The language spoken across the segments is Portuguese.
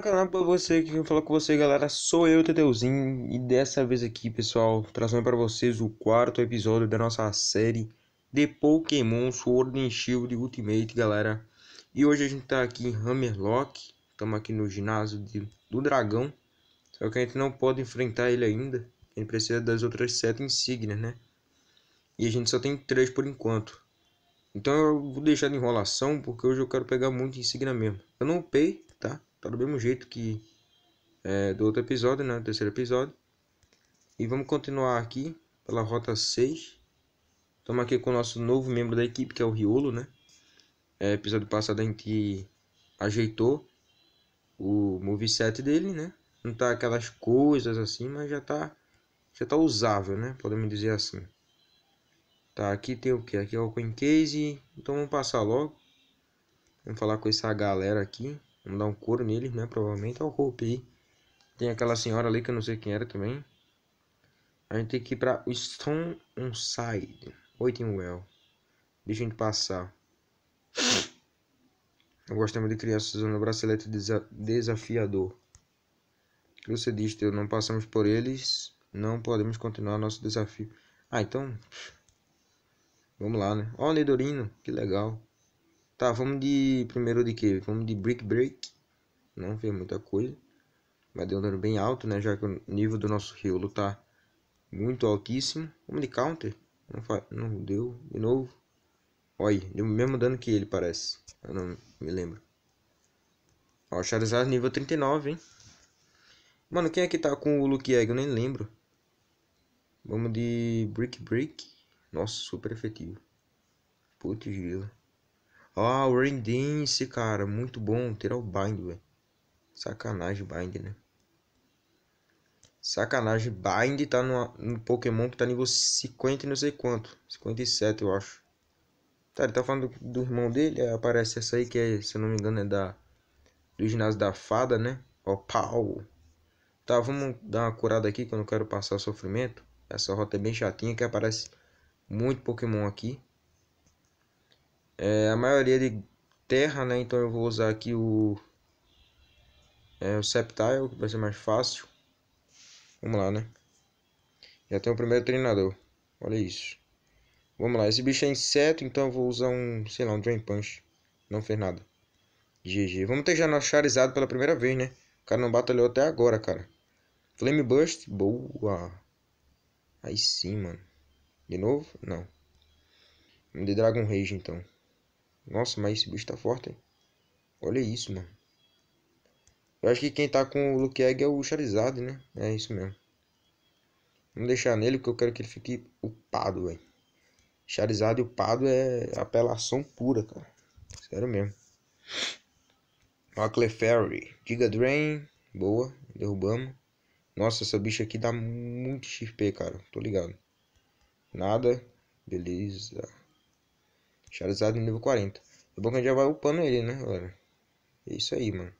canal pra você, que quem fala com você galera, sou eu, Teteuzinho, e dessa vez aqui pessoal, trazendo para vocês o quarto episódio da nossa série de Pokémon Sword and Shield Ultimate galera. E hoje a gente tá aqui em Hammerlock, estamos aqui no ginásio de, do dragão, só que a gente não pode enfrentar ele ainda, a gente precisa das outras sete insígnias né, e a gente só tem três por enquanto. Então eu vou deixar de enrolação, porque hoje eu quero pegar muito insígnia mesmo. Eu não upei, tá? Tá do mesmo jeito que é, do outro episódio, né? terceiro episódio. E vamos continuar aqui pela rota 6. Estamos aqui com o nosso novo membro da equipe, que é o Riolo, né? É, episódio passado a gente ajeitou o moveset dele, né? Não tá aquelas coisas assim, mas já tá já tá usável, né? Podemos dizer assim. Tá, aqui tem o que? Aqui é o Coin Case. Então vamos passar logo. Vamos falar com essa galera aqui. Vamos dar um couro neles, né? Provavelmente. ao o Tem aquela senhora ali que eu não sei quem era também. A gente tem que ir pra Stone Side. Oitinwell. Deixa a gente passar. Eu gosto de crianças no bracelete desa desafiador. Você diz, teu, não passamos por eles, não podemos continuar nosso desafio. Ah, então. Vamos lá, né? Ó, oh, Nidorino, que legal. Tá, vamos de primeiro de que? Vamos de Brick Break. Não vi muita coisa. Mas deu um dano bem alto, né? Já que o nível do nosso Riolo tá muito altíssimo. Vamos de Counter. Não, não deu de novo. Olha, deu o mesmo dano que ele, parece. Eu não me lembro. Ó, Charizard nível 39, hein? Mano, quem é que tá com o Luke Egg? Eu nem lembro. Vamos de Brick Break. Nossa, super efetivo. Putz, grila. Ah, o Raindance, cara. Muito bom. Ter o Bind, velho. Sacanagem, Bind, né? Sacanagem. Bind tá no, no Pokémon que tá nível 50 e não sei quanto. 57, eu acho. Tá, ele tá falando do, do irmão dele. Aí aparece essa aí que, é, se eu não me engano, é da... Do ginásio da fada, né? Ó, pau. Tá, vamos dar uma curada aqui que eu não quero passar sofrimento. Essa rota é bem chatinha que aparece muito Pokémon aqui é, a maioria de terra, né? Então eu vou usar aqui o, é, o Septile, que vai ser mais fácil. Vamos lá, né? Já tem o primeiro treinador. Olha isso. Vamos lá, esse bicho é inseto, então eu vou usar um, sei lá, um Drain Punch. Não fez nada. GG. Vamos ter já nosso Charizard pela primeira vez, né? O cara não batalhou até agora, cara. Flame Burst, boa. Aí sim, mano. De novo? Não. Vamos de Dragon Rage, então. Nossa, mas esse bicho tá forte, hein? Olha isso, mano. Eu acho que quem tá com o Luke Egg é o Charizard, né? É isso mesmo. Vamos deixar nele porque eu quero que ele fique upado, velho. Charizard upado é apelação pura, cara. Sério mesmo. Ó, Clefairy. Giga Drain. Boa. Derrubamos. Nossa, essa bicha aqui dá muito XP, cara. Tô ligado. Nada. Beleza. Charizard no nível 40. É bom que a gente já vai upando ele, né, galera? É isso aí, mano.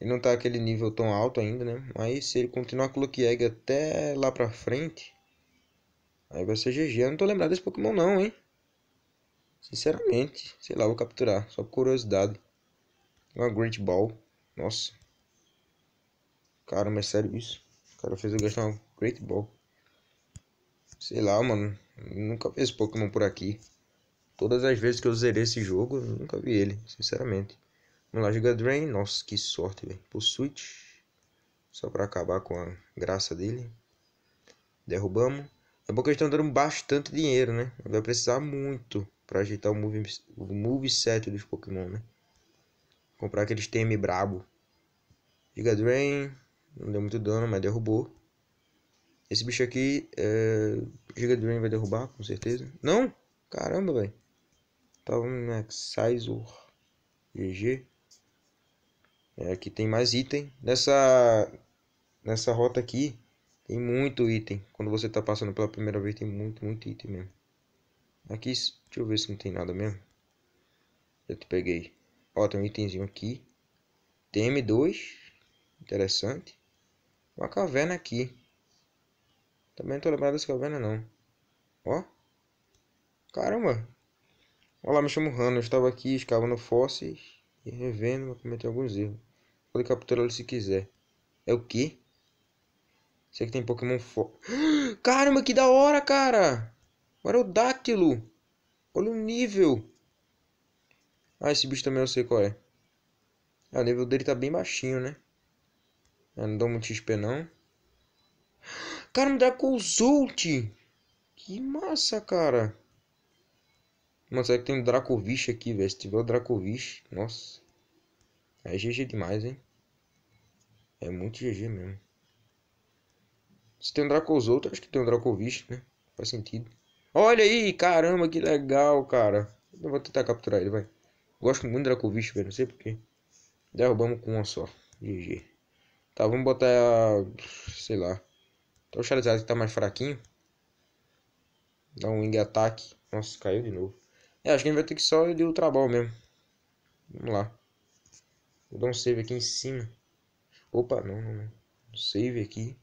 Ele não tá aquele nível tão alto ainda, né? Mas se ele continuar com o Lucky Egg até lá pra frente... Aí vai ser GG. Eu não tô lembrado desse Pokémon não, hein? Sinceramente. Sei lá, vou capturar. Só por curiosidade. Uma Great Ball. Nossa. Caramba, é sério isso. O cara fez eu gastar uma Great Ball. Sei lá, mano. Eu nunca vi esse Pokémon por aqui. Todas as vezes que eu zerei esse jogo, nunca vi ele, sinceramente. Vamos lá, Giga Drain. Nossa, que sorte, velho. Pro Switch. Só pra acabar com a graça dele. Derrubamos. É bom que eles estão dando bastante dinheiro, né? Vai precisar muito pra ajeitar o, move, o moveset dos Pokémon, né? Comprar aqueles TM brabo. Giga Drain. Não deu muito dano, mas derrubou. Esse bicho aqui, é... Giga Drain vai derrubar, com certeza. Não! Caramba, velho. Tava no Excisor GG. É, aqui tem mais item. Nessa, nessa rota aqui tem muito item. Quando você tá passando pela primeira vez tem muito, muito item mesmo. Aqui, deixa eu ver se não tem nada mesmo. Já te peguei. Ó, tem um itemzinho aqui. TM2. Interessante. Uma caverna aqui. Também não tô lembrado dessa caverna não. Ó. Caramba. Olá, me chamo Rano, eu estava aqui escavando fósseis e revendo, mas cometi alguns erros. Pode capturá-lo se quiser. É o quê? Será que tem Pokémon fo... Caramba, que da hora, cara! Agora é o Dátilo! Olha o nível! Ah, esse bicho também eu sei qual é. Ah, o nível dele tá bem baixinho, né? Ah, não dá muito XP, não. dá com o Dracozolt! Que massa, cara! Mano, será que tem um Dracovish aqui, velho? Se tiver o Dracovish, nossa. É GG demais, hein? É muito GG mesmo. Se tem um Dracozoto, acho que tem um Dracovish, né? Faz sentido. Olha aí, caramba, que legal, cara. Eu vou tentar capturar ele, vai. Gosto muito do Dracovish, velho, não sei porquê. Derrubamos com uma só. GG. Tá, vamos botar, sei lá. Então o Charizard que tá mais fraquinho. Dá um wing ataque. Nossa, caiu de novo. É, acho que a gente vai ter que só de ultra ball mesmo. Vamos lá. Vou dar um save aqui em cima. Opa, não, não, não. Save aqui.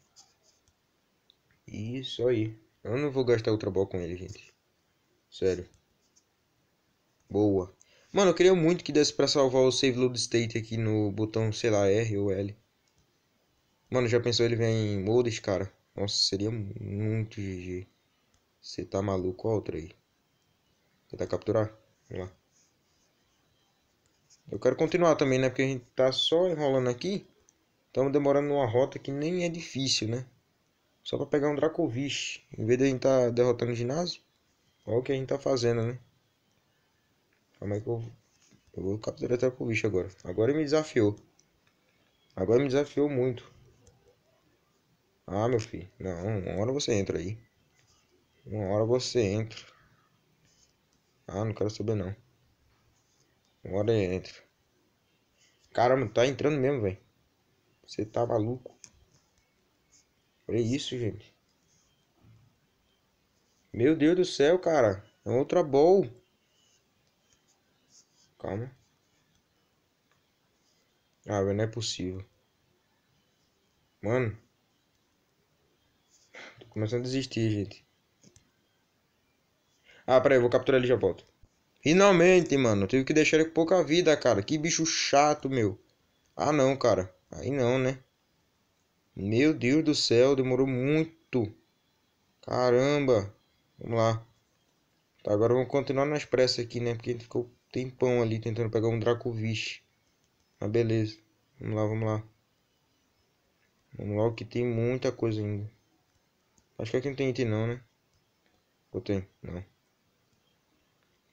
Isso aí. Eu não vou gastar ultra ball com ele, gente. Sério. Boa. Mano, eu queria muito que desse pra salvar o save load state aqui no botão, sei lá, R ou L. Mano, já pensou ele vem em modes, cara? Nossa, seria muito GG. Você tá maluco? Qual outra aí? Tentar capturar. Vamos lá. Eu quero continuar também, né? Porque a gente tá só enrolando aqui. Estamos demorando numa rota que nem é difícil, né? Só para pegar um Dracovic. Em vez de a gente tá derrotando o ginásio. Olha o que a gente tá fazendo, né? Calma aí que eu... Eu vou capturar o Dracovic agora. Agora ele me desafiou. Agora ele me desafiou muito. Ah, meu filho. Não, uma hora você entra aí. Uma hora você entra. Ah, não quero saber não. Agora entra. Caramba, tá entrando mesmo, velho. Você tá maluco. Olha isso, gente. Meu Deus do céu, cara. É outra bol. Calma. Ah, velho, não é possível. Mano. Tô começando a desistir, gente. Ah, peraí, eu vou capturar ele e já volto. Finalmente, mano. Tive que deixar ele com pouca vida, cara. Que bicho chato, meu. Ah, não, cara. Aí não, né? Meu Deus do céu, demorou muito. Caramba. Vamos lá. Tá, agora vamos continuar nas pressas aqui, né? Porque a gente ficou tempão ali tentando pegar um Dracovish. Mas ah, beleza. Vamos lá, vamos lá. Vamos lá, que tem muita coisa ainda. Acho que aqui não tem item não, né? Ou tem? Não.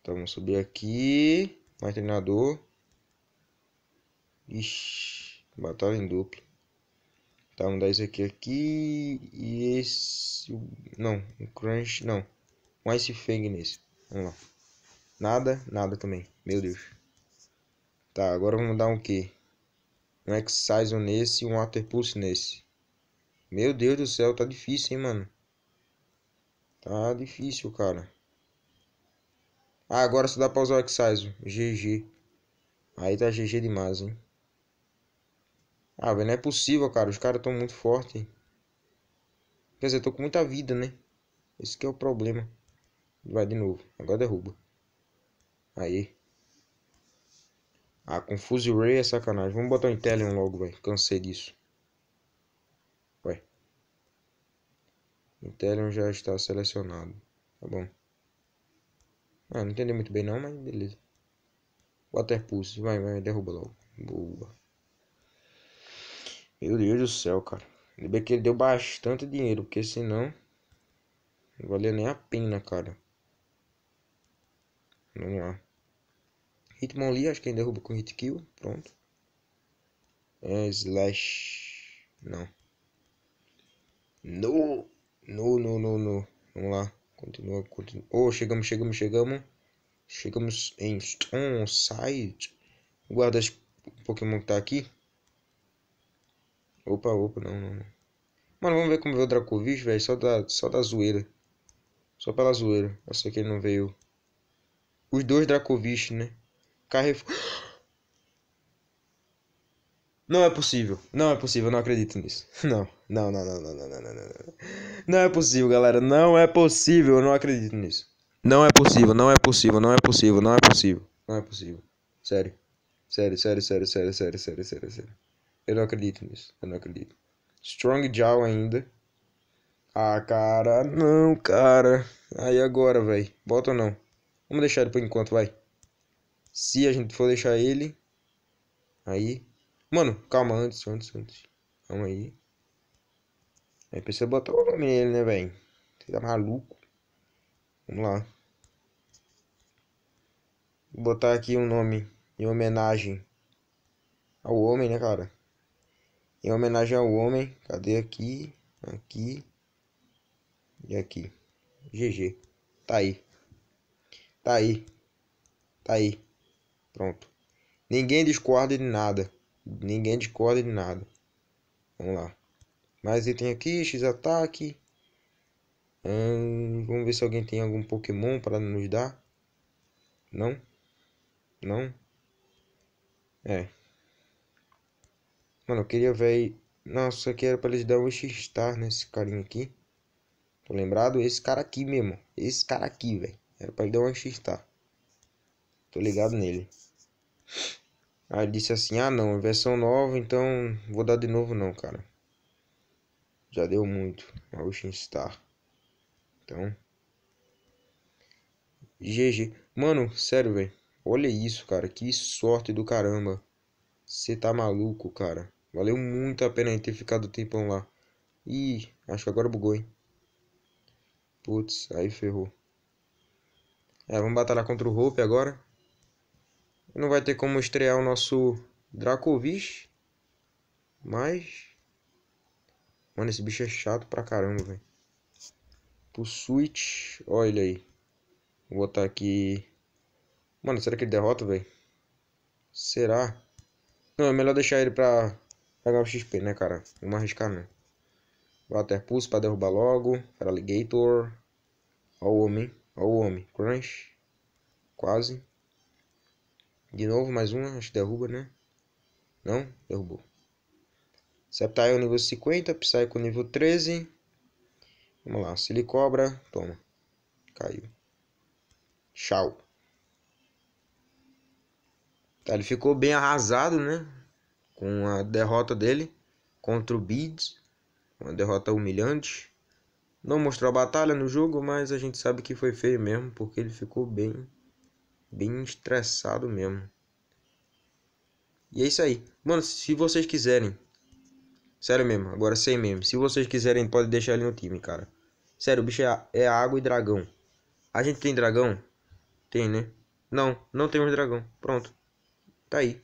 Então vamos subir aqui. Mais treinador. Ixi, batalha em duplo. Tá, vamos dar isso aqui aqui. E esse. Não, um crunch. Não. Um ice fang nesse. Vamos lá. Nada, nada também. Meu Deus. Tá, agora vamos dar um que? Um exercise nesse e um Water Pulse nesse. Meu Deus do céu, tá difícil, hein, mano. Tá difícil, cara. Ah, agora só dá pra usar o Excise. GG. Aí tá GG demais, hein? Ah, velho, não é possível, cara. Os caras tão muito fortes. Quer dizer, tô com muita vida, né? Esse que é o problema. Vai de novo. Agora derruba. Aí. Ah, com Fuse Ray é sacanagem. Vamos botar o Intellion logo, velho. Cansei disso. Ué. Intellion já está selecionado. Tá bom. Ah, não entendi muito bem não, mas beleza. Water Pulse, vai, vai, derruba logo. Boa. Meu Deus do céu, cara. Ainda bem que ele deu bastante dinheiro, porque senão... Não valia nem a pena, cara. Vamos lá. Hitmonlee, acho que ele derruba com hit kill. Pronto. É, slash. Não. No. No, no, no, no. Vamos lá. Continua, continua. Oh, chegamos, chegamos, chegamos. Chegamos em Stone Side. Guarda Pokémon que tá aqui. Opa, opa, não, não, não. Mano, vamos ver como veio o Dracovish, velho. Só da, só da zoeira. Só pela zoeira. Eu sei que ele não veio. Os dois Dracovish, né? Carrefour. Não é possível. Não é possível, não acredito nisso. Não. Não, não, não, não, não, não, não, não. Não é possível, galera. Não é possível, eu não acredito nisso. Não é possível, não é possível, não é possível, não é possível. Não é possível. Sério. Sério, sério, sério, sério, sério, sério, sério, sério. Eu não acredito nisso. Eu não acredito. Strong Jaw ainda. Ah, cara, não, cara. Aí agora, velho. Bota ou não? Vamos deixar ele por enquanto, vai. Se a gente for deixar ele. Aí, Mano, calma, antes, antes, antes. Calma aí. Aí precisa botar o nome nele, né, velho? Você tá maluco? Vamos lá. Vou botar aqui um nome em homenagem ao homem, né, cara? Em homenagem ao homem. Cadê aqui? Aqui. E aqui. GG. Tá aí. Tá aí. Tá aí. Pronto. Ninguém discorda de nada. Ninguém discorda de nada. Vamos lá. Mais item aqui, X-Ataque. Hum, vamos ver se alguém tem algum Pokémon para nos dar. Não? Não? É. Mano, eu queria ver... aí Nossa, aqui era pra eles dar um X-Star nesse carinha aqui. Tô lembrado? Esse cara aqui mesmo. Esse cara aqui, velho. Era pra ele dar um X-Star. Tô ligado nele. Aí ele disse assim: Ah, não, versão nova, então vou dar de novo, não, cara. Já deu muito. A Ocean Star. Então. GG. Mano, sério, velho. Olha isso, cara. Que sorte do caramba. Você tá maluco, cara. Valeu muito a pena ter ficado o tempão lá. Ih, acho que agora bugou, hein. Putz, aí ferrou. É, vamos batalhar contra o Hope agora. Não vai ter como estrear o nosso Dracovic. Mas. Mano, esse bicho é chato pra caramba, velho. Pro Switch. Olha ele aí. Vou botar aqui. Mano, será que ele derrota, velho? Será? Não, é melhor deixar ele pra pegar o XP, né, cara? Não vou arriscar, não. Water Pulse pra derrubar logo. Alligator. Ó o homem. Ó o homem. Crunch. Quase. De novo, mais uma. Acho que derruba, né? Não? Derrubou. Septile nível 50. Psycho nível 13. Vamos lá. Se ele cobra, toma. Caiu. Tchau. Tá, ele ficou bem arrasado, né? Com a derrota dele contra o Beads. Uma derrota humilhante. Não mostrou a batalha no jogo, mas a gente sabe que foi feio mesmo, porque ele ficou bem bem estressado mesmo. E é isso aí. Mano, se vocês quiserem. Sério mesmo, agora sem mesmo. Se vocês quiserem, pode deixar ele no time, cara. Sério, o bicho é, é água e dragão. A gente tem dragão? Tem, né? Não, não temos dragão. Pronto. Tá aí.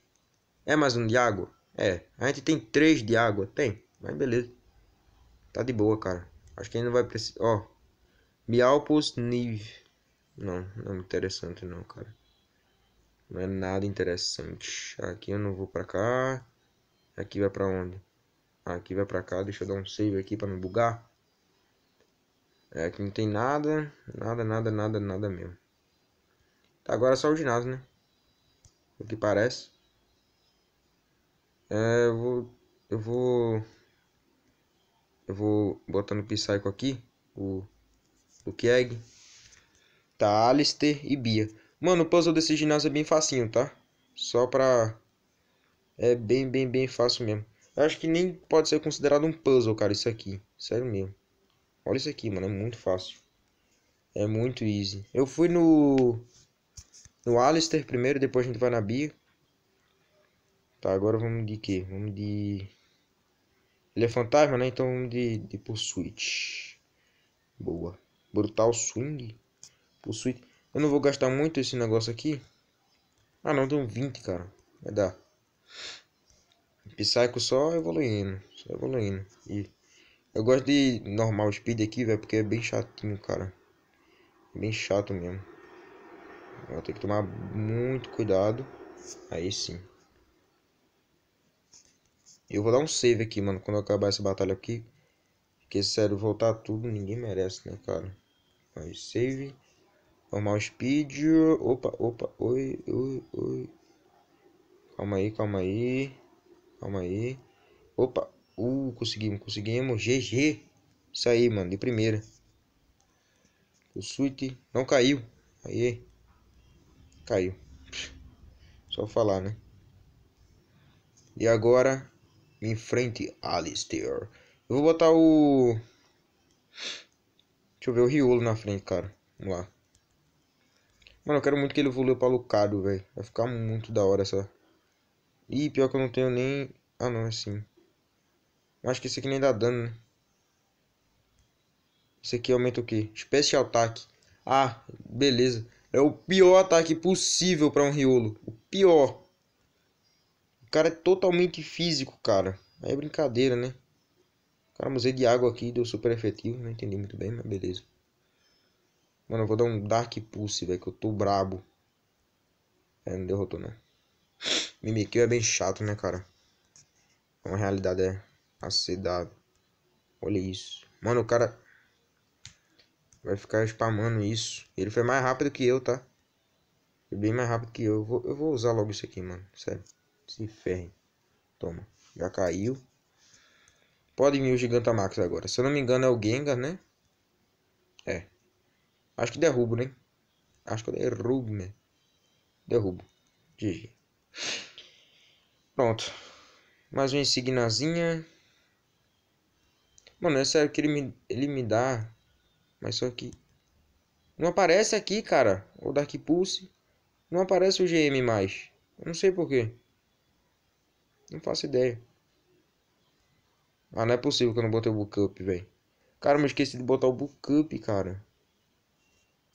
É mais um de água? É. A gente tem três de água? Tem. Mas beleza. Tá de boa, cara. Acho que ele não vai precisar. Ó. Bialpos Nive. Não, não é interessante não, cara. Não é nada interessante. Aqui eu não vou pra cá. Aqui vai pra onde? Aqui vai pra cá. Deixa eu dar um save aqui pra não bugar. É, aqui não tem nada. Nada, nada, nada, nada mesmo. Tá, agora é só o ginásio, né? O que parece. É, eu vou... Eu vou... Eu vou botando o Psycho aqui. O... O Keg. Tá, Alistair e Bia. Mano, o puzzle desse ginásio é bem facinho, tá? Só pra... É bem, bem, bem fácil mesmo. Eu acho que nem pode ser considerado um puzzle, cara, isso aqui. Sério mesmo. Olha isso aqui, mano, é muito fácil. É muito easy. Eu fui no... No Alistair primeiro, depois a gente vai na Bia. Tá, agora vamos de quê? Vamos de... Ele é fantasma, né? Então vamos de, de por switch. Boa. Brutal swing por suíte. Eu não vou gastar muito esse negócio aqui. Ah não, tem 20, cara. Vai dar. Psycho só evoluindo. Só evoluindo. E eu gosto de normal speed aqui, velho, porque é bem chatinho, cara. Bem chato mesmo. Eu ter que tomar muito cuidado. Aí sim. Eu vou dar um save aqui, mano, quando acabar essa batalha aqui. Porque, sério, voltar tudo ninguém merece, né, cara? Aí, save. Vamos ao speed. Opa, opa, oi, oi, oi. Calma aí, calma aí. Calma aí. Opa, uh, conseguimos, conseguimos. GG. Isso aí, mano, de primeira. O suíte não caiu. Aí. Caiu. Só falar, né? E agora, em frente, Alistair. Eu vou botar o... Deixa eu ver o Riolo na frente, cara. Vamos lá. Mano, eu quero muito que ele evolua pra Lucario, velho. Vai ficar muito da hora essa. Ih, pior que eu não tenho nem. Ah, não, assim. É eu acho que esse aqui nem dá dano, né? Esse aqui aumenta o quê? Special ataque. Ah, beleza. É o pior ataque possível para um Riolo. O pior. O cara é totalmente físico, cara. Aí é brincadeira, né? Cara, musei de água aqui deu super efetivo. Não entendi muito bem, mas beleza. Mano, eu vou dar um Dark Pulse, velho, que eu tô brabo. É, não derrotou, né? Mimikyu é bem chato, né, cara? É uma realidade, é. Acedado. Olha isso. Mano, o cara... Vai ficar spamando isso. Ele foi mais rápido que eu, tá? Foi bem mais rápido que eu. Eu vou, eu vou usar logo isso aqui, mano. Sério. Se ferre Toma. Já caiu. Pode vir o Gigantamax agora. Se eu não me engano é o Gengar, né? É. Acho que derrubo, né? Acho que eu derrubo, né? Derrubo. GG. Pronto. Mais uma insignazinha. Mano, é sério que ele me, ele me dá. Mas só que. Não aparece aqui, cara. O Dark Pulse. Não aparece o GM mais. Eu não sei porquê. Não faço ideia. Ah, não é possível que eu não botei o bookup, velho. Cara, eu me esqueci de botar o bookup, cara.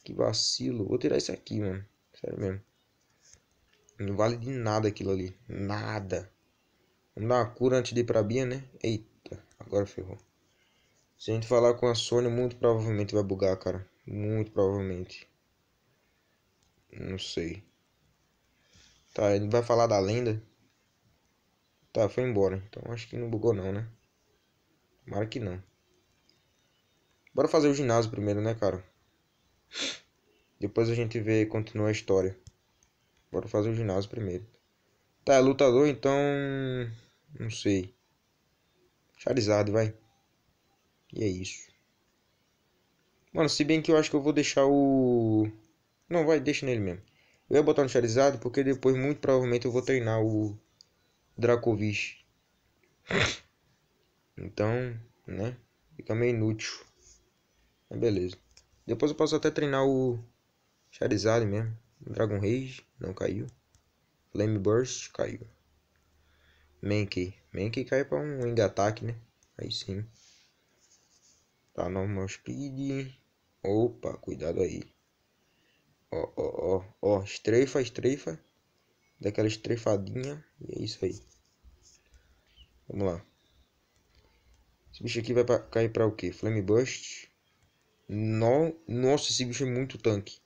Que vacilo. Vou tirar isso aqui, mano. Sério mesmo. Não vale de nada aquilo ali. Nada. Vamos dar uma cura antes de ir pra Bia, né? Eita, agora ferrou. Se a gente falar com a Sônia, muito provavelmente vai bugar, cara. Muito provavelmente. Não sei. Tá, ele vai falar da lenda. Tá, foi embora. Então acho que não bugou não, né? Tomara que não. Bora fazer o ginásio primeiro, né, cara? Depois a gente vê e continua a história. Bora fazer o ginásio primeiro. Tá, é lutador então. Não sei. Charizard, vai. E é isso. Mano, se bem que eu acho que eu vou deixar o. Não, vai, deixa nele mesmo. Eu ia botar no Charizard porque depois, muito provavelmente, eu vou treinar o Dracovish. Então, né? Fica meio inútil. Mas beleza. Depois eu posso até treinar o Charizard mesmo. Dragon Rage, não caiu. Flame Burst, caiu. Mankey. Mankey cai pra um Wing Attack, né? Aí sim. Tá normal speed. Opa, cuidado aí. Ó, ó, ó. Ó, estreifa, estreifa. Daquela estreifadinha. E é isso aí. Vamos lá. Esse bicho aqui vai pra, cair pra o quê? Flame Burst. No... Nossa, esse bicho é muito tanque.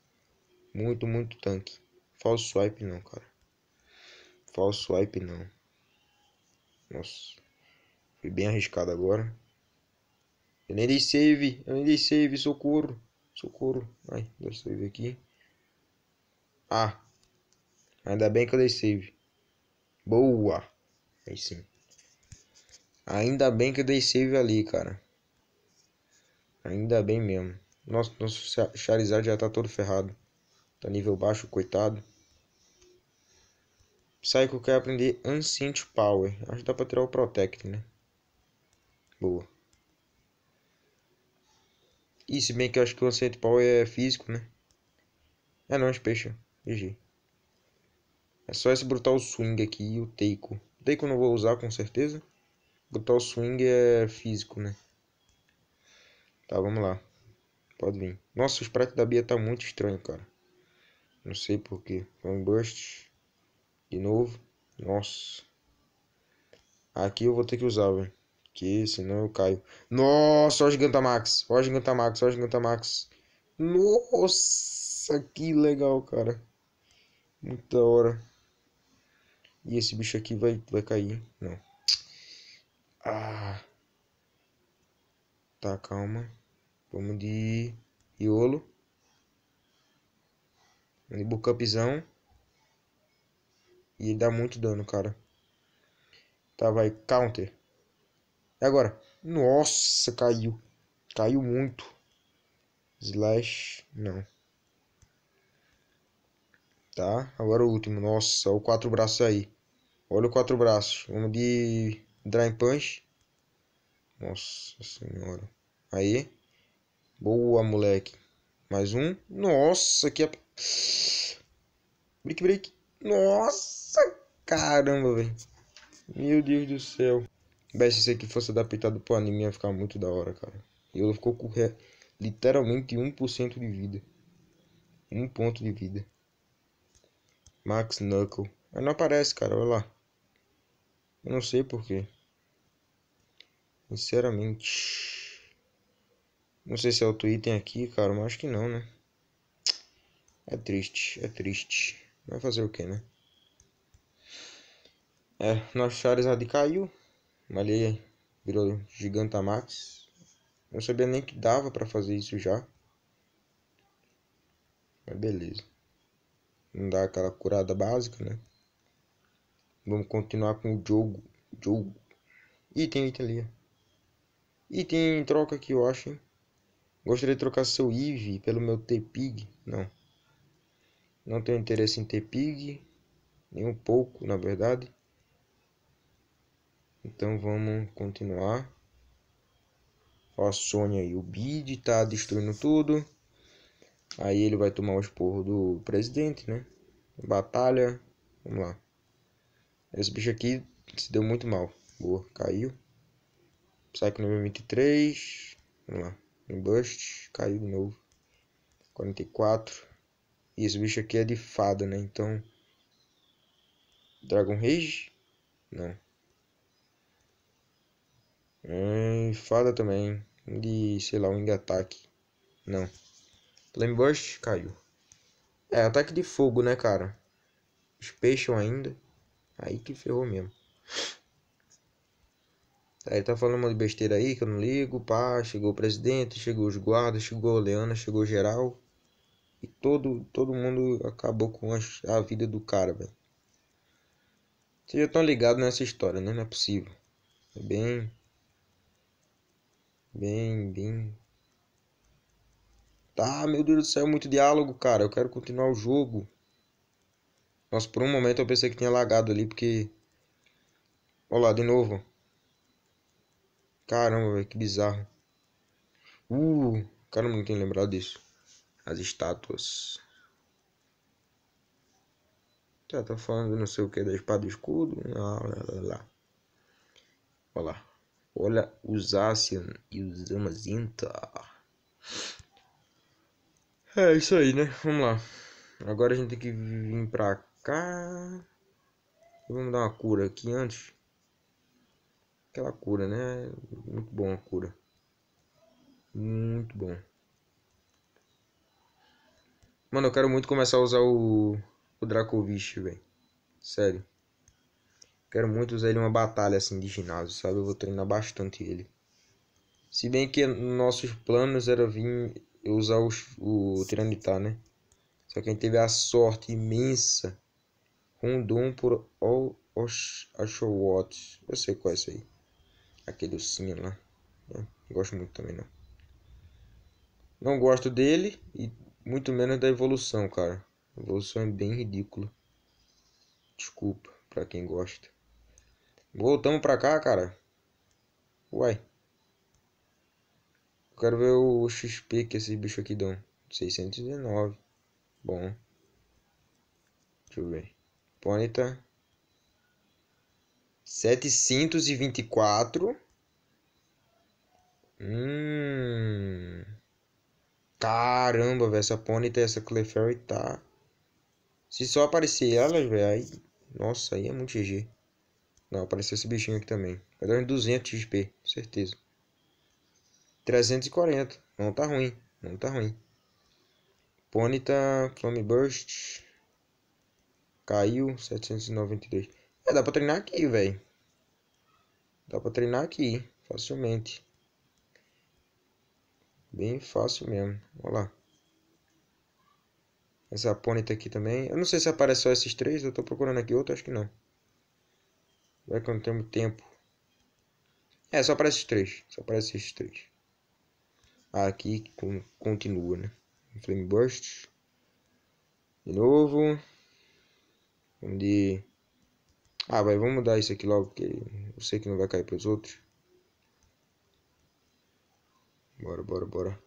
Muito, muito tanque. Falso swipe não, cara. Falso swipe não. Nossa. fui bem arriscado agora. Eu nem dei save. Eu nem dei save. Socorro. Socorro. Ai, eu save aqui. Ah. Ainda bem que eu dei save. Boa. Aí sim. Ainda bem que eu dei save ali, cara. Ainda bem mesmo. nosso Charizard já tá todo ferrado. Tá nível baixo, coitado. Psycho quer aprender Ancient Power. Acho que dá pra tirar o Protect, né? Boa. E se bem que eu acho que o Ancient Power é físico, né? Ah, é não, peixe. GG. É só esse Brutal Swing aqui e o Teiko. O Teiko não vou usar com certeza. Brutal Swing é físico, né? Tá, vamos lá. Pode vir. Nossa, o sprite da Bia tá muito estranho, cara. Não sei porquê. Burst De novo. Nossa. Aqui eu vou ter que usar, velho. Que senão eu caio. Nossa, olha o Gigantamax. Olha o Gigantamax, olha o Gigantamax. Nossa, que legal, cara. Muito da hora. E esse bicho aqui vai, vai cair. Não. Ah. Tá, calma. Vamos de Iolo. Vamos de Bookupzão. E ele dá muito dano, cara. Tá, vai. Counter. E agora? Nossa, caiu. Caiu muito. Slash. Não. Tá, agora o último. Nossa, o quatro braços aí. Olha o quatro braços. Vamos de Dry Punch. Nossa senhora. Aí. Boa, moleque. Mais um. Nossa, que... A... Break, break. Nossa, caramba, velho. Meu Deus do céu. Bem, se isso aqui fosse adaptado pro anime, ia ficar muito da hora, cara. E ele ficou com literalmente 1% de vida. Um ponto de vida. Max Knuckle. mas não aparece, cara. Olha lá. Eu não sei porquê. Sinceramente... Não sei se é outro item aqui, cara, mas acho que não, né? É triste, é triste. Vai fazer o que, né? É, nosso Charizard caiu. Mas ele virou Gigantamax. Não sabia nem que dava pra fazer isso já. Mas beleza. Não dá aquela curada básica, né? Vamos continuar com o jogo. Jogo. Item, item ali. Item troca que eu acho, hein? Gostaria de trocar seu IV pelo meu T-Pig? Não. Não tenho interesse em T-Pig, nem um pouco, na verdade. Então vamos continuar. Ó, a Sony aí, o Bid tá destruindo tudo. Aí ele vai tomar o esporro do presidente, né? Batalha. Vamos lá. Esse bicho aqui se deu muito mal. Boa, caiu. Psycho nível 23. Vamos lá. Burst, caiu de novo. 44. E esse bicho aqui é de fada, né? Então. Dragon Rage? Não. Hum, fada também. De, sei lá, Wing Attack. Não. Flame Burst caiu. É, ataque de fogo, né, cara? Special ainda. Aí que ferrou mesmo. Aí tá falando uma besteira aí que eu não ligo, pá, chegou o presidente, chegou os guardas, chegou a Leana, chegou geral. E todo, todo mundo acabou com a, a vida do cara, velho. Vocês já estão ligados nessa história, né? Não é possível. É bem. Bem, bem. Tá, meu Deus do céu, muito diálogo, cara. Eu quero continuar o jogo. Nossa, por um momento eu pensei que tinha lagado ali, porque. Olha lá, de novo. Caramba, que bizarro. Uh, caramba, não tinha lembrado disso. As estátuas. Já tá falando não sei o que da espada e escudo. Ah, lá, lá, lá. Olha lá. Olha os Asian e os Amazinta. É isso aí, né? Vamos lá. Agora a gente tem que vir pra cá. Vamos dar uma cura aqui antes aquela cura, né? Muito bom a cura. Muito bom. Mano, eu quero muito começar a usar o, o Dracovish, velho. Sério. Quero muito usar ele em uma batalha assim de ginásio, sabe? Eu vou treinar bastante ele. Se bem que nossos planos era vir usar o o Tiranitar, né? Só que a gente teve a sorte imensa. Rondon por All Ashowat. Eu sei qual é isso aí. Aquele ursinho lá. É, não gosto muito também, não. Não gosto dele e muito menos da evolução, cara. A evolução é bem ridícula. Desculpa pra quem gosta. Voltamos pra cá, cara. Uai. Eu quero ver o XP que esse bicho aqui dão. 619. Bom. Deixa eu ver. Ponyta. 724. Hum. Caramba, velho. Essa Ponyta tem essa Clefairy tá. Se só aparecer elas, velho, aí. Nossa, aí é muito GG. Não, apareceu esse bichinho aqui também. Vai dar uns 200 XP, certeza. 340. Não tá ruim. Não tá ruim. Ponyta, tá, Flame Burst. Caiu, 793. É, dá pra treinar aqui, velho. Dá pra treinar aqui, facilmente. Bem fácil mesmo. Olha lá. Essa ponita aqui também. Eu não sei se aparece só esses três. Eu tô procurando aqui outro, acho que não. Vai que eu não tenho tempo. É, só aparece esses três. Só aparece esses três. Ah, aqui com, continua, né? Flame Burst. De novo. Vamos de ah, vai, vamos mudar isso aqui logo, porque eu sei que não vai cair para os outros. Bora, bora, bora.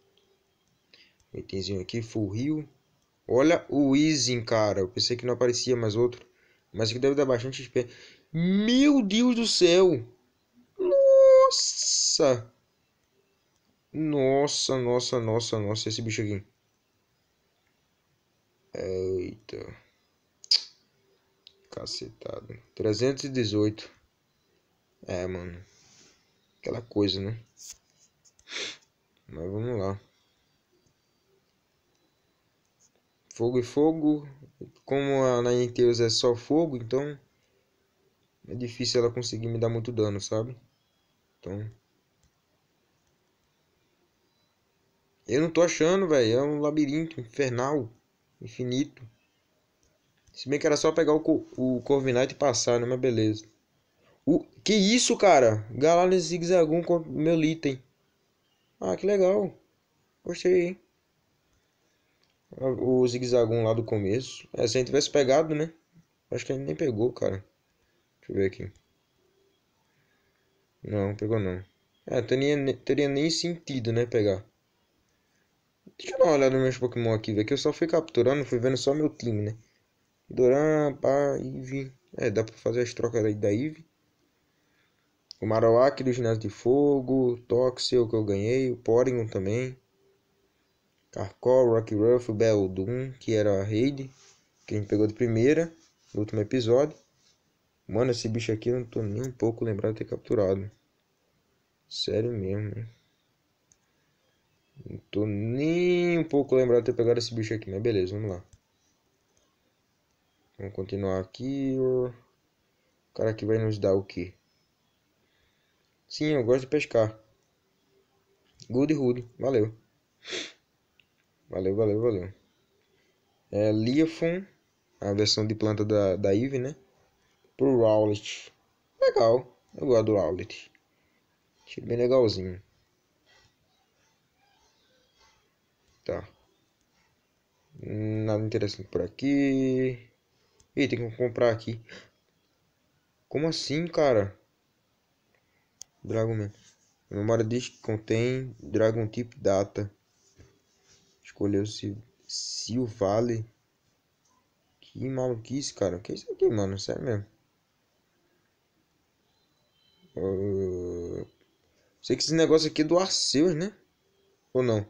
Um itemzinho aqui, full rio. Olha o Easy, cara. Eu pensei que não aparecia mais outro. Mas que deve dar bastante XP. Meu Deus do céu! Nossa! Nossa, nossa, nossa, nossa. Esse bicho aqui. Eita. Cacetado. 318. É, mano. Aquela coisa, né? Mas vamos lá. Fogo e fogo. Como a Ninetales é só fogo, então... É difícil ela conseguir me dar muito dano, sabe? Então... Eu não tô achando, velho. É um labirinto infernal. Infinito. Se bem que era só pegar o, o Corviknight e passar, né? Mas beleza. O, que isso, cara? Galanes zigzagum com meu item. Ah, que legal. Gostei, hein? O zigzagum lá do começo. É, se a gente tivesse pegado, né? Acho que a gente nem pegou, cara. Deixa eu ver aqui. Não, pegou não. É, teria, teria nem sentido, né, pegar. Deixa eu dar uma olhada nos meus Pokémon aqui, velho. Que eu só fui capturando, fui vendo só meu time, né? Doran, pá, Ive. É, dá pra fazer as trocas aí da Ive. O Marowak do Ginásio de Fogo, Toxel que eu ganhei, o Porygon também. Carcol, Rock Ruff, Beldum, que era a raid, que a gente pegou de primeira, no último episódio. Mano, esse bicho aqui eu não tô nem um pouco lembrado de ter capturado. Sério mesmo, né? Não tô nem um pouco lembrado de ter pegado esse bicho aqui, mas beleza, vamos lá. Vamos continuar aqui. O cara que vai nos dar o quê? Sim, eu gosto de pescar. Good Hood, valeu. Valeu, valeu, valeu. É Liafon, a versão de planta da, da Eve, né? Pro Rowlet. Legal, eu gosto do Rowlet. Achei bem legalzinho. Tá. Nada interessante por aqui. Ih, tem que comprar aqui. Como assim, cara? Dragon Man. Memória que contém Dragon Tipo Data. Escolheu se o vale. Que maluquice, cara. Que é isso aqui, mano? Sério mesmo. Uh... Sei que esse negócio aqui é do Arceus, né? Ou não?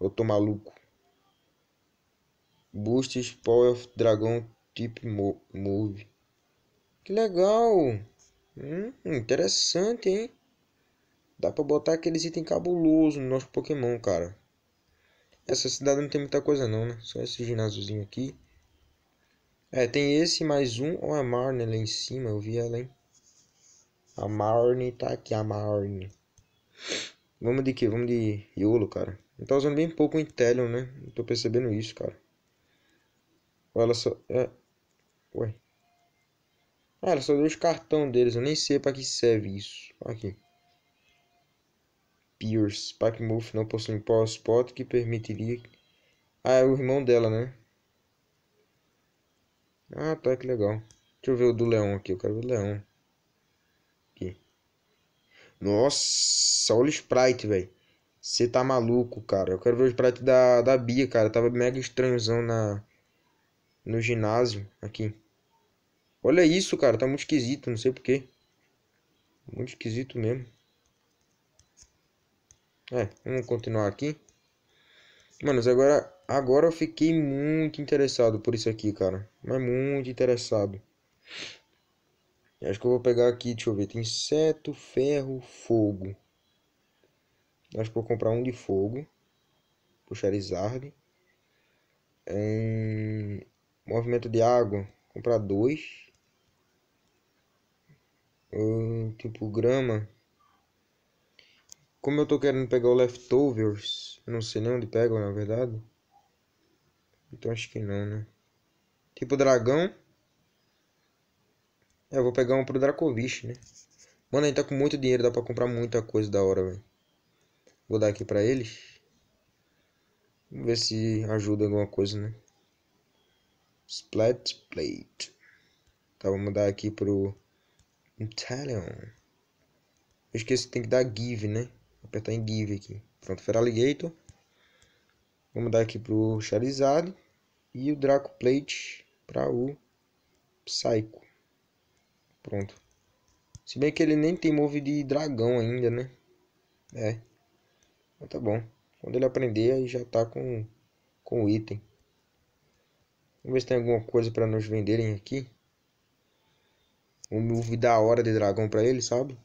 Eu tô maluco. Boosts Power of Dragon tipo Move. Que legal! Hum, interessante, hein? Dá pra botar aqueles itens cabuloso no nosso Pokémon, cara. Essa cidade não tem muita coisa não, né? Só esse ginásiozinho aqui. É, tem esse mais um. Ou a Marne lá em cima, eu vi ela, hein? A Marne tá aqui, a Marne. Vamos de que? Vamos de Iolo, cara. Não tá usando bem pouco o Intelion, né? Não tô percebendo isso, cara. Olha só. É, Ué. Ah, era só dois cartão deles. Eu nem sei pra que serve isso. Aqui. Pierce. Pac-Muff não possui um power spot que permitiria... Ah, é o irmão dela, né? Ah, tá, que legal. Deixa eu ver o do leão aqui. Eu quero ver o leão. Aqui. Nossa, olha o sprite, velho. Você tá maluco, cara. Eu quero ver o sprite da, da Bia, cara. Eu tava mega estranhozão na, no ginásio aqui. Olha isso, cara. Tá muito esquisito, não sei porquê. Muito esquisito mesmo. É, vamos continuar aqui. mano. agora, agora eu fiquei muito interessado por isso aqui, cara. Mas muito interessado. Eu acho que eu vou pegar aqui, deixa eu ver. Tem inseto, ferro, fogo. Eu acho que eu vou comprar um de fogo. Puxarizard. Hum, movimento de água. Comprar dois tipo grama. Como eu tô querendo pegar o leftovers, não sei nem onde pega, na verdade. Então acho que não, né? Tipo dragão. É, eu vou pegar um pro Dracovish, né? Mano, a gente tá com muito dinheiro, dá pra comprar muita coisa da hora, velho. Vou dar aqui pra eles. Vamos ver se ajuda alguma coisa, né? Splat Plate. Tá, vamos dar aqui pro Italian. Eu esqueci, tem que dar give, né? Vou apertar em give aqui. Pronto, Feraligator. Vamos dar aqui pro Charizard. E o Draco Plate para o Psycho. Pronto. Se bem que ele nem tem move de dragão ainda, né? É. Mas tá bom. Quando ele aprender, aí já tá com, com o item. Vamos ver se tem alguma coisa para nos venderem aqui um move da hora de dragão pra ele, sabe?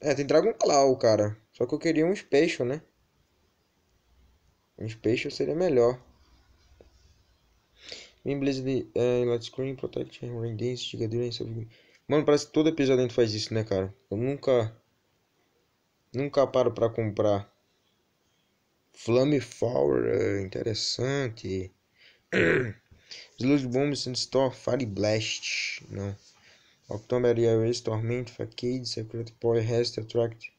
É, tem Dragon Claw, cara. Só que eu queria um Special, né? Um Special seria melhor. Em de é, Light Screen, Protect, Rain Dance, Mano, parece que todo episódio a faz isso, né, cara? Eu nunca... Nunca paro pra comprar. Flame Flower, é, interessante. Sludge Bomb, Sandstorm, Fire Blast. Não. October Erase, Torment, Facade, Secret Power, Rest, Attract.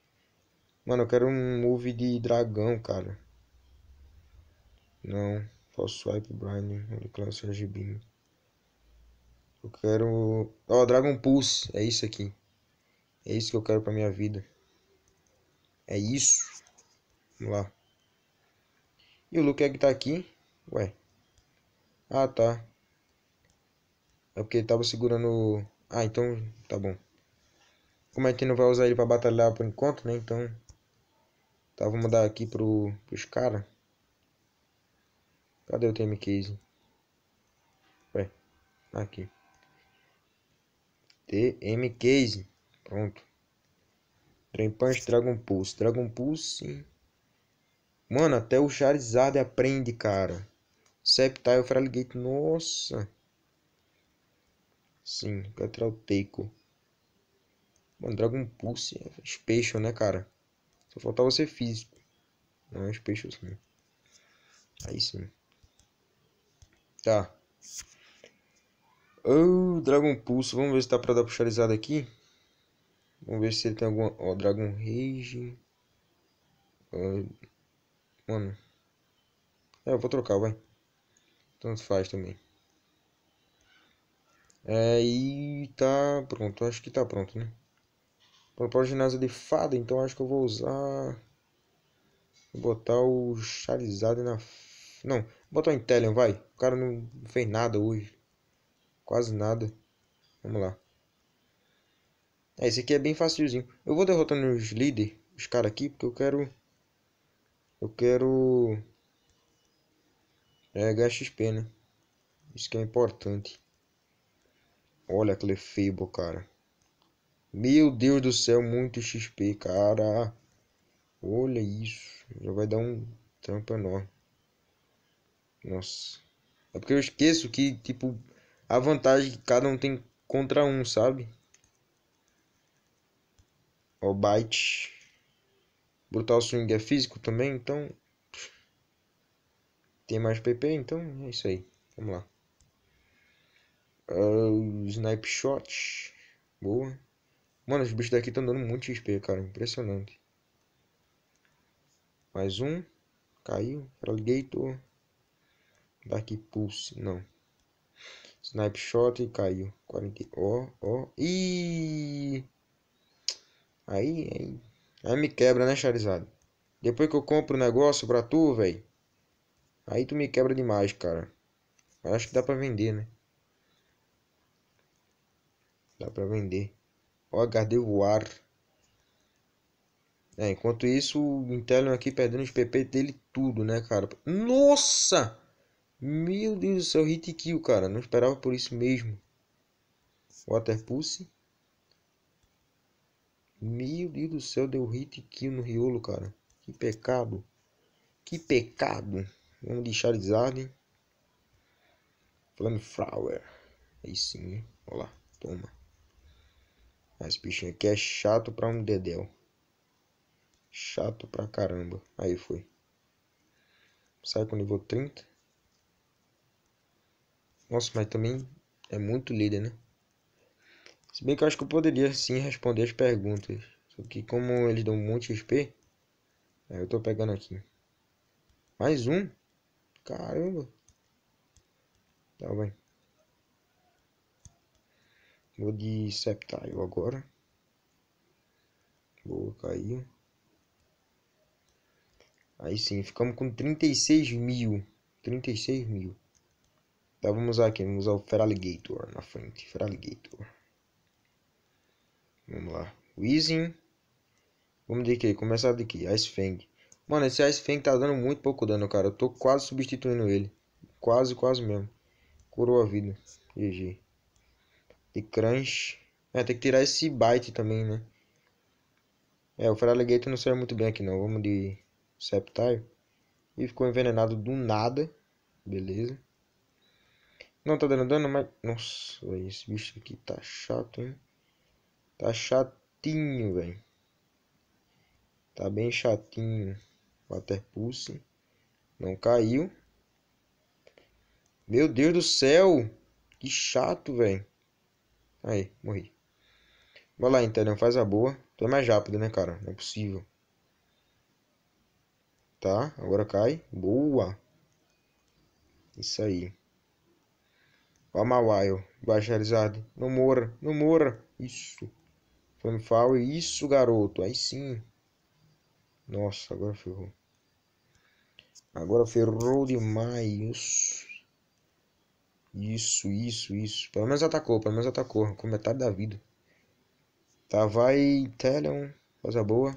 Mano, eu quero um move de dragão, cara. Não. False Swipe, o Class, RGB. Eu quero... Ó, oh, Dragon Pulse. É isso aqui. É isso que eu quero pra minha vida. É isso. Vamos lá. E o Luke é que tá aqui. Ué. Ah, tá. É porque ele tava segurando. Ah, então tá bom. Como é que não vai usar ele pra batalhar por enquanto, né? Então. Tá, vou mudar aqui pro, pros caras. Cadê o TM Case? Ué, aqui. TM Case. Pronto. Trem Punch, Dragon Pulse. Dragon Pulse. Mano, até o Charizard aprende, cara. Sceptile, Feralgate, nossa. Sim, Catral Teico. Mano, Dragon Pulse, é Special, né, cara? Só faltava ser físico. Não é Special, sim. Aí sim. Tá. Oh, Dragon Pulse. Vamos ver se tá pra dar puxarizada aqui. Vamos ver se ele tem alguma... Ó, oh, Dragon Rage. Mano. É, eu vou trocar, vai. Tanto faz também. É, e tá pronto, acho que tá pronto, né? Para o ginásio de fada, então acho que eu vou usar. Vou botar o Charizard na. Não, botar o Intellion, vai. O cara não fez nada hoje. Quase nada. Vamos lá. É, esse aqui é bem facilzinho. Eu vou derrotando os líderes, os caras aqui, porque eu quero. Eu quero é XP, né? Isso que é importante. Olha aquele feio, cara. Meu Deus do céu, muito XP, cara. Olha isso. Já vai dar um trampo enorme. Nossa. É porque eu esqueço que, tipo, a vantagem que cada um tem contra um, sabe? O bite. Brutal Swing é físico também, então tem mais PP? Então é isso aí. Vamos lá. Uh, ah, snipe shot. Boa. Mano, os bichos daqui estão dando muito XP, cara. Impressionante. Mais um. Caiu. Alligator. Dark Pulse. Não. Snipe shot e caiu. Ó, ó. Ih! Aí, aí. Aí me quebra, né, Charizard? Depois que eu compro o negócio pra tu, velho. Aí tu me quebra demais, cara. acho que dá pra vender, né? Dá pra vender. Ó, HD voar. É, enquanto isso, o Intelion aqui perdendo os PP dele tudo, né, cara? Nossa! Meu Deus do céu, hit kill, cara. Não esperava por isso mesmo. Waterpulse. Meu Deus do céu, deu hit kill no Riolo, cara. Que pecado. Que pecado. Vamos de Charizard. flower Aí sim, hein? Olha lá, toma. Esse bichinho aqui é chato pra um dedéu. Chato pra caramba. Aí foi. Sai com nível 30. Nossa, mas também é muito líder, né? Se bem que eu acho que eu poderia sim responder as perguntas. Só que como eles dão um monte de XP, eu tô pegando aqui. Mais um? Caramba. Tá bem. Vou de Sceptile agora. Boa, caiu. Aí sim, ficamos com 36 mil. 36 mil. Tá, vamos usar aqui. Vamos usar o Feraligator na frente. Feraligator. Vamos lá. Weezing. Vamos de aqui. Começar daqui. Ice Fang. Mano, esse Ice Fang tá dando muito pouco dano, cara. Eu tô quase substituindo ele. Quase, quase mesmo. Curou a vida. GG. E Crunch. É, tem que tirar esse Bite também, né? É, o Feraligator não serve muito bem aqui não. Vamos de Sceptile. E ficou envenenado do nada. Beleza. Não tá dando dano, mas... Nossa, esse bicho aqui tá chato, hein? Tá chatinho, velho. Tá bem chatinho. Water Pulse. Não caiu. Meu Deus do céu. Que chato, velho. Aí, morri. Vai lá, então. faz a boa. Tu é mais rápido, né, cara? Não é possível. Tá, agora cai. Boa. Isso aí. Ó Mawaio, Bacharizard. Não mora, não mora. Isso. Foi Flamefall, isso, garoto. Aí sim. Nossa, agora ferrou. Agora ferrou demais. Isso, isso, isso. Pelo menos atacou, pelo menos atacou. Com metade da vida. Tá, vai, Telion. Coisa boa.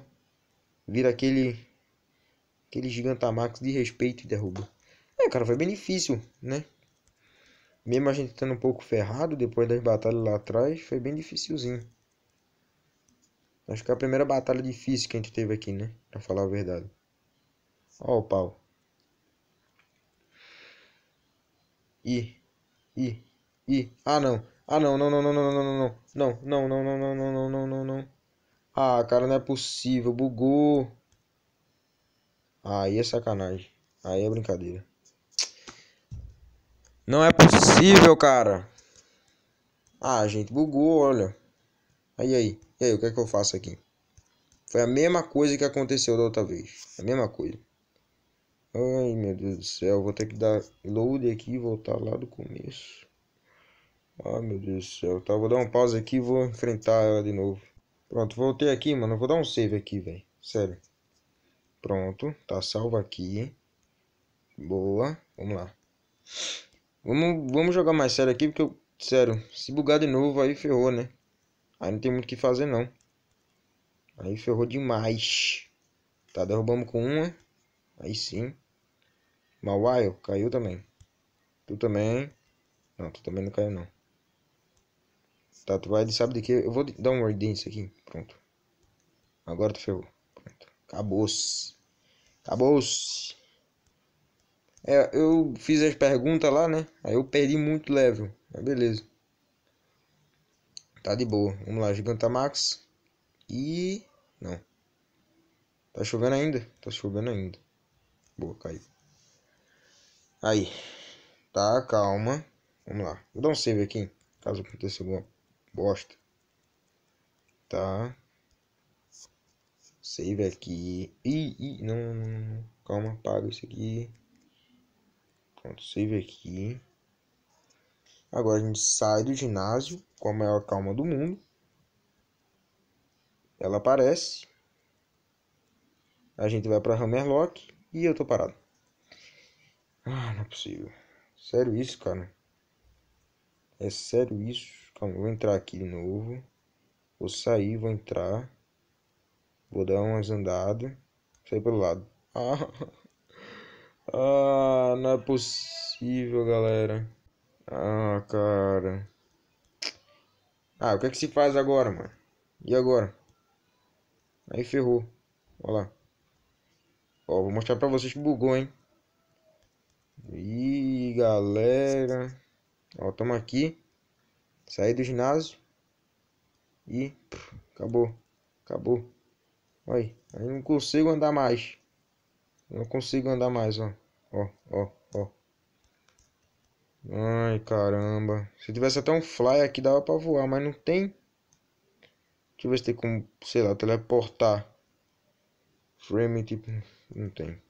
Vira aquele. Aquele Gigantamax de respeito e derruba. É, cara, foi bem difícil, né? Mesmo a gente estando um pouco ferrado depois das batalhas lá atrás, foi bem dificilzinho. Acho que é a primeira batalha difícil que a gente teve aqui, né? Pra falar a verdade. Ó o pau. I, I, I. Ah, não. Ah, não, não, não, não, não, não, não, não. Não, não, não, não, não, não, não, não, não. Ah, cara, não é possível. Bugou. Aí é sacanagem. Aí é brincadeira. Não é possível, cara. Ah, gente, bugou, olha. Aí, aí. E aí, o que é que eu faço aqui? Foi a mesma coisa que aconteceu da outra vez. A mesma coisa. Ai, meu Deus do céu, vou ter que dar load aqui e voltar lá do começo. Ai, meu Deus do céu, tá? Vou dar uma pausa aqui e vou enfrentar ela de novo. Pronto, voltei aqui, mano. Vou dar um save aqui, velho. Sério. Pronto, tá salvo aqui. Boa, vamos lá. Vamos, vamos jogar mais sério aqui, porque eu, sério, se bugar de novo aí ferrou, né? Aí não tem muito o que fazer, não. Aí ferrou demais. Tá, derrubamos com uma. Aí sim. Mauaio caiu também. Tu também. Não, tu também não caiu não. Tá, tu vai de sabe de que? Eu vou dar um ordem isso aqui. Pronto. Agora tu ferrou. Pronto. Acabou-se. Acabou-se. É, eu fiz as perguntas lá, né? Aí eu perdi muito level. Mas beleza. Tá de boa. Vamos lá, Gigantamax. E. Não. Tá chovendo ainda? Tá chovendo ainda. Boa, caiu. Aí. Tá, calma. Vamos lá. Vou dar um save aqui, caso aconteça alguma bosta. Tá. Save aqui. Ih, ih, não, não, não. Calma, apaga isso aqui. Pronto, save aqui. Agora a gente sai do ginásio com a maior calma do mundo. Ela aparece. A gente vai para Hammerlock e eu tô parado. Ah, não é possível. Sério isso, cara? É sério isso? Calma, vou entrar aqui de novo. Vou sair, vou entrar. Vou dar umas andadas. Sair pelo lado. Ah, ah não é possível, galera. Ah, cara. Ah, o que é que se faz agora, mano? E agora? Aí ferrou. Olha lá. Ó, vou mostrar pra vocês que bugou, hein? E galera, ó, tamo aqui. Saí do ginásio e pff, acabou. Acabou. Olha, aí não consigo andar mais. Não consigo andar mais, ó. Ó, ó, ó. Ai, caramba. Se tivesse até um fly aqui dava pra voar, mas não tem. Deixa eu ver se tem como, sei lá, teleportar. Frame tipo. Não tem.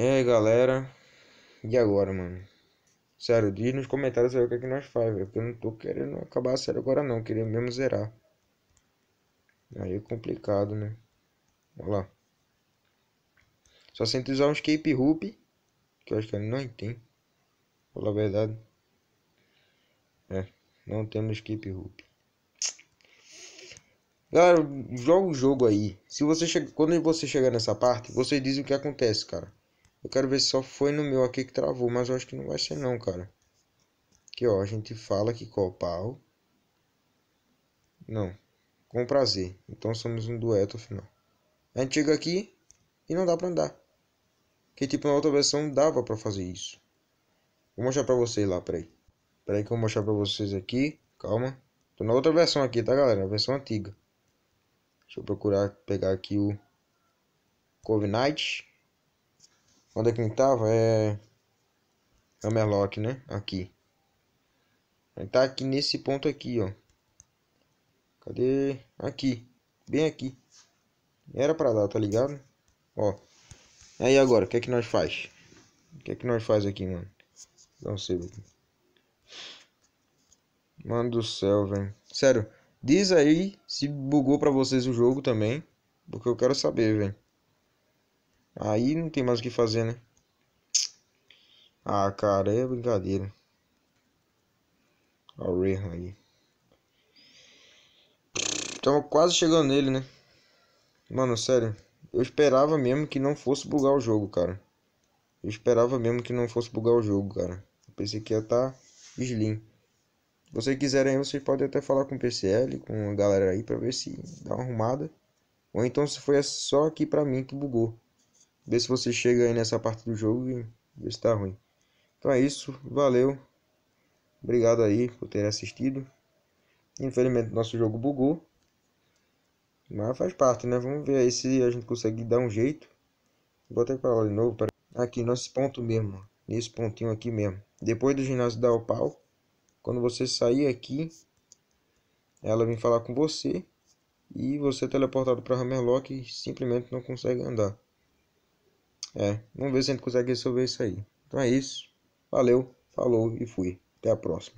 É, galera, e agora mano? Sério, diz nos comentários aí o que, é que nós faz, velho. Porque eu não tô querendo acabar a série agora não, eu queria mesmo zerar. Aí é complicado, né? Vamos lá. Só sente usar um escape loop, que eu acho que ele não tem. a verdade. É, não temos escape loop. Galera, joga o jogo aí. Se você chega, Quando você chegar nessa parte, vocês dizem o que acontece, cara. Eu quero ver se só foi no meu aqui que travou, mas eu acho que não vai ser não, cara. Aqui, ó, a gente fala que copal. Não. Com prazer. Então somos um dueto afinal. É a gente chega aqui e não dá pra andar. Que tipo, na outra versão dava pra fazer isso. Vou mostrar pra vocês lá, peraí. Peraí que eu vou mostrar pra vocês aqui. Calma. Tô na outra versão aqui, tá, galera? A versão antiga. Deixa eu procurar pegar aqui o Covenant. Onde é que a gente tava? É. Amerlock, é né? Aqui. A gente tá aqui nesse ponto aqui, ó. Cadê? Aqui. Bem aqui. Era pra dar, tá ligado? Ó. Aí agora, o que é que nós faz? O que é que nós faz aqui, mano? Não sei. Mano do céu, velho. Sério, diz aí se bugou pra vocês o jogo também. Porque eu quero saber, velho. Aí não tem mais o que fazer, né? Ah, cara, é brincadeira. Olha o Rehan aí. Tava quase chegando nele, né? Mano, sério. Eu esperava mesmo que não fosse bugar o jogo, cara. Eu esperava mesmo que não fosse bugar o jogo, cara. Eu pensei que ia estar tá slim. Se vocês quiserem, vocês podem até falar com o PCL, com a galera aí, pra ver se dá uma arrumada. Ou então se foi só aqui pra mim que bugou. Vê se você chega aí nessa parte do jogo e vê se tá ruim. Então é isso, valeu. Obrigado aí por ter assistido. Infelizmente nosso jogo bugou. Mas faz parte, né? Vamos ver aí se a gente consegue dar um jeito. Vou até pra lá de novo. Pra... Aqui, nesse ponto mesmo. Nesse pontinho aqui mesmo. Depois do ginásio da Opal. Quando você sair aqui. Ela vem falar com você. E você é teleportado pra Hammerlock e simplesmente não consegue andar. É, vamos ver se a gente consegue resolver isso aí. Então é isso. Valeu, falou e fui. Até a próxima.